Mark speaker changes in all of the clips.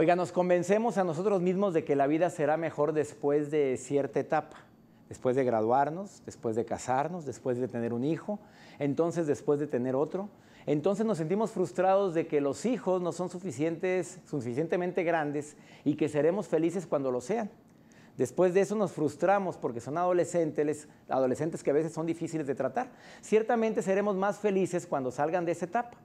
Speaker 1: Oiga, nos convencemos a nosotros mismos de que la vida será mejor después de cierta etapa, después de graduarnos, después de casarnos, después de tener un hijo, entonces después de tener otro. Entonces nos sentimos frustrados de que los hijos no son suficientes, suficientemente grandes y que seremos felices cuando lo sean. Después de eso nos frustramos porque son adolescentes, adolescentes que a veces son difíciles de tratar. Ciertamente seremos más felices cuando salgan de esa etapa.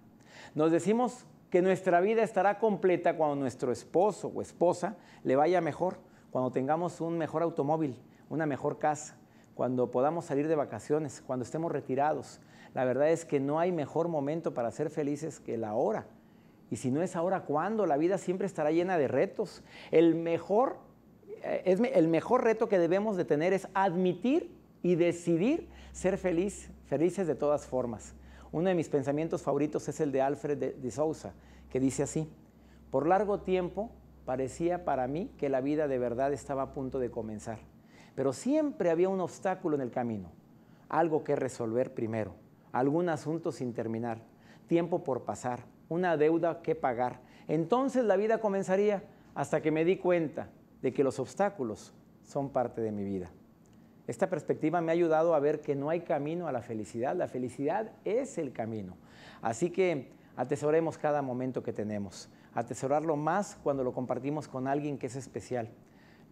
Speaker 1: Nos decimos que nuestra vida estará completa cuando nuestro esposo o esposa le vaya mejor, cuando tengamos un mejor automóvil, una mejor casa, cuando podamos salir de vacaciones, cuando estemos retirados. La verdad es que no hay mejor momento para ser felices que la hora. Y si no es ahora, ¿cuándo? La vida siempre estará llena de retos. El mejor, eh, el mejor reto que debemos de tener es admitir y decidir ser feliz, felices de todas formas. Uno de mis pensamientos favoritos es el de Alfred de, Sousa, que dice así, por largo tiempo parecía para mí que la vida de verdad estaba a punto de comenzar, pero siempre había un obstáculo en el camino, algo que resolver primero, algún asunto sin terminar, tiempo por pasar, una deuda que pagar. Entonces la vida comenzaría hasta que me di cuenta de que los obstáculos son parte de mi vida. Esta perspectiva me ha ayudado a ver que no hay camino a la felicidad, la felicidad es el camino. Así que atesoremos cada momento que tenemos, atesorarlo más cuando lo compartimos con alguien que es especial,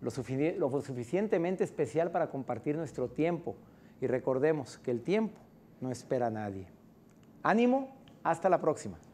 Speaker 1: lo, suficientemente especial para compartir nuestro tiempo y recordemos que el tiempo no espera a nadie. Ánimo, hasta la próxima.